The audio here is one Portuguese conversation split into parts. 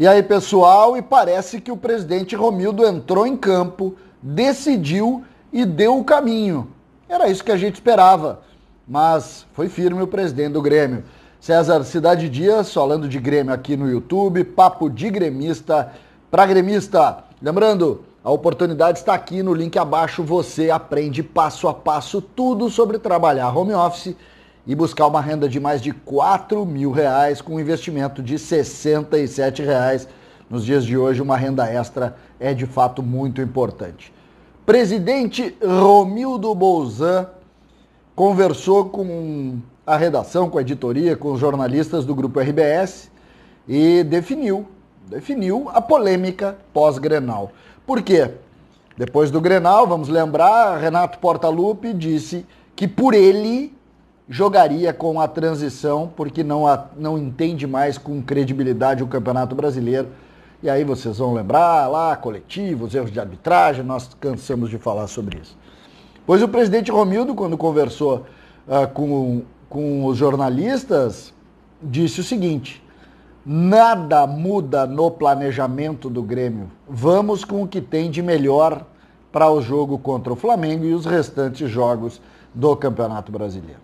E aí, pessoal, e parece que o presidente Romildo entrou em campo, decidiu e deu o caminho. Era isso que a gente esperava. Mas foi firme o presidente do Grêmio. César Cidade Dias, falando de Grêmio aqui no YouTube, papo de gremista para gremista. Lembrando, a oportunidade está aqui no link abaixo. Você aprende passo a passo tudo sobre trabalhar home office e buscar uma renda de mais de 4 mil reais com um investimento de 67 reais. Nos dias de hoje, uma renda extra é de fato muito importante. Presidente Romildo Bolzan conversou com a redação, com a editoria, com os jornalistas do grupo RBS e definiu, definiu a polêmica pós-Grenal. Por quê? Depois do Grenal, vamos lembrar, Renato Portaluppi disse que por ele jogaria com a transição, porque não, a, não entende mais com credibilidade o Campeonato Brasileiro. E aí vocês vão lembrar lá, coletivos, erros de arbitragem, nós cansamos de falar sobre isso. Pois o presidente Romildo, quando conversou uh, com, com os jornalistas, disse o seguinte: nada muda no planejamento do Grêmio. Vamos com o que tem de melhor para o jogo contra o Flamengo e os restantes jogos do Campeonato Brasileiro.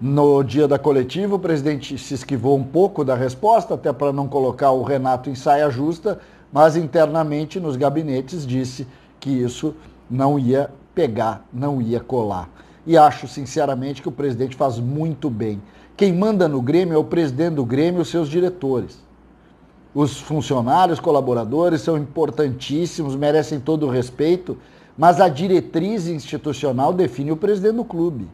No dia da coletiva, o presidente se esquivou um pouco da resposta, até para não colocar o Renato em saia justa, mas internamente nos gabinetes disse que isso não ia pegar, não ia colar. E acho sinceramente que o presidente faz muito bem. Quem manda no Grêmio é o presidente do Grêmio e os seus diretores. Os funcionários, colaboradores são importantíssimos, merecem todo o respeito, mas a diretriz institucional define o presidente do clube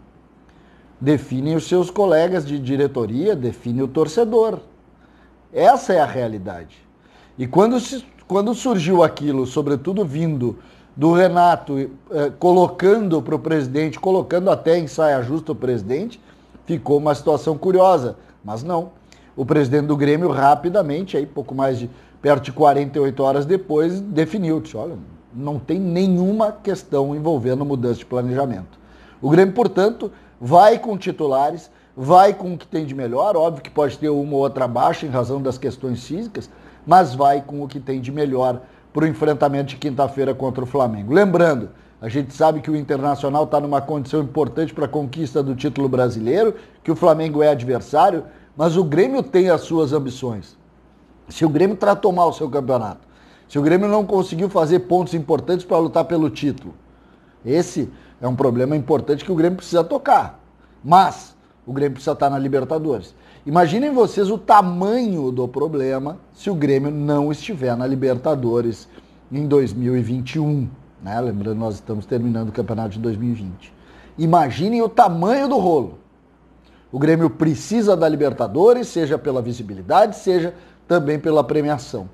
definem os seus colegas de diretoria, define o torcedor. Essa é a realidade. E quando, se, quando surgiu aquilo, sobretudo vindo do Renato, eh, colocando para o presidente, colocando até em saia justa o presidente, ficou uma situação curiosa. Mas não. O presidente do Grêmio rapidamente, aí pouco mais de perto de 48 horas depois, definiu, disse, olha, não tem nenhuma questão envolvendo mudança de planejamento. O Grêmio, portanto, vai com titulares, vai com o que tem de melhor, óbvio que pode ter uma ou outra baixa em razão das questões físicas, mas vai com o que tem de melhor para o enfrentamento de quinta-feira contra o Flamengo. Lembrando, a gente sabe que o Internacional está numa condição importante para a conquista do título brasileiro, que o Flamengo é adversário, mas o Grêmio tem as suas ambições. Se o Grêmio tratou mal o seu campeonato, se o Grêmio não conseguiu fazer pontos importantes para lutar pelo título, esse é um problema importante que o Grêmio precisa tocar. Mas o Grêmio precisa estar na Libertadores. Imaginem vocês o tamanho do problema se o Grêmio não estiver na Libertadores em 2021. Né? Lembrando, nós estamos terminando o campeonato de 2020. Imaginem o tamanho do rolo. O Grêmio precisa da Libertadores, seja pela visibilidade, seja também pela premiação.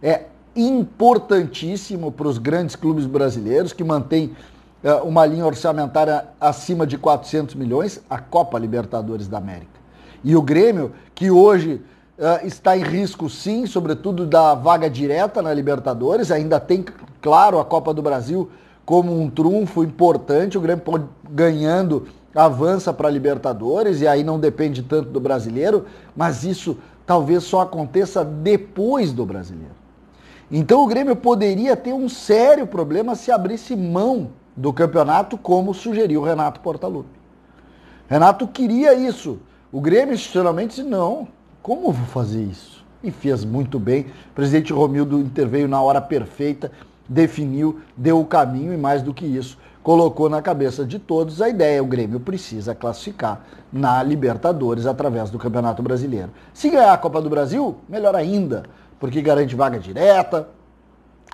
É importantíssimo para os grandes clubes brasileiros que mantêm é, uma linha orçamentária acima de 400 milhões, a Copa Libertadores da América. E o Grêmio, que hoje é, está em risco, sim, sobretudo da vaga direta na Libertadores, ainda tem, claro, a Copa do Brasil como um trunfo importante. O Grêmio ganhando avança para a Libertadores e aí não depende tanto do brasileiro, mas isso talvez só aconteça depois do brasileiro. Então o Grêmio poderia ter um sério problema se abrisse mão do campeonato, como sugeriu Renato Portaluppi. Renato queria isso. O Grêmio institucionalmente disse, não, como vou fazer isso? E fez muito bem. O presidente Romildo interveio na hora perfeita, definiu, deu o caminho e mais do que isso, colocou na cabeça de todos a ideia, o Grêmio precisa classificar na Libertadores através do Campeonato Brasileiro. Se ganhar a Copa do Brasil, melhor ainda, porque garante vaga direta,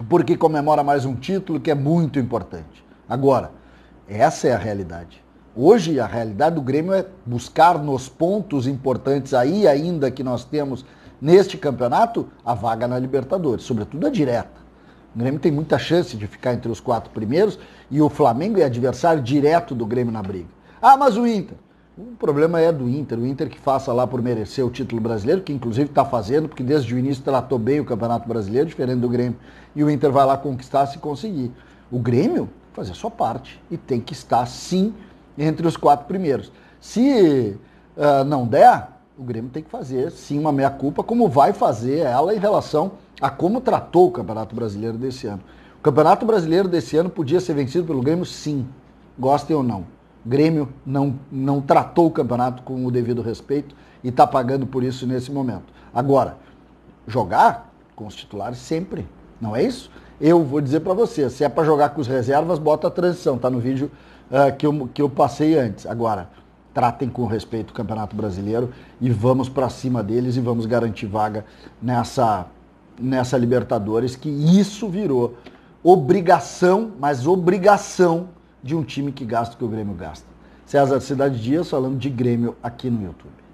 porque comemora mais um título que é muito importante. Agora, essa é a realidade. Hoje a realidade do Grêmio é buscar nos pontos importantes aí ainda que nós temos neste campeonato a vaga na Libertadores, sobretudo a direta. O Grêmio tem muita chance de ficar entre os quatro primeiros e o Flamengo é adversário direto do Grêmio na briga. Ah, mas o Inter. O problema é do Inter, o Inter que faça lá por merecer o título brasileiro, que inclusive está fazendo, porque desde o início tratou bem o Campeonato Brasileiro, diferente do Grêmio, e o Inter vai lá conquistar se conseguir. O Grêmio fazer a sua parte e tem que estar, sim, entre os quatro primeiros. Se uh, não der, o Grêmio tem que fazer, sim, uma meia-culpa, como vai fazer ela em relação a como tratou o Campeonato Brasileiro desse ano. O Campeonato Brasileiro desse ano podia ser vencido pelo Grêmio, sim, gostem ou não. O Grêmio não, não tratou o campeonato com o devido respeito e está pagando por isso nesse momento. Agora, jogar com os titulares sempre. Não é isso? Eu vou dizer para você, se é para jogar com os reservas, bota a transição. Tá no vídeo uh, que, eu, que eu passei antes. Agora, tratem com respeito o Campeonato Brasileiro e vamos para cima deles e vamos garantir vaga nessa, nessa Libertadores, que isso virou obrigação, mas obrigação de um time que gasta o que o Grêmio gasta. César Cidade Dias falando de Grêmio aqui no YouTube.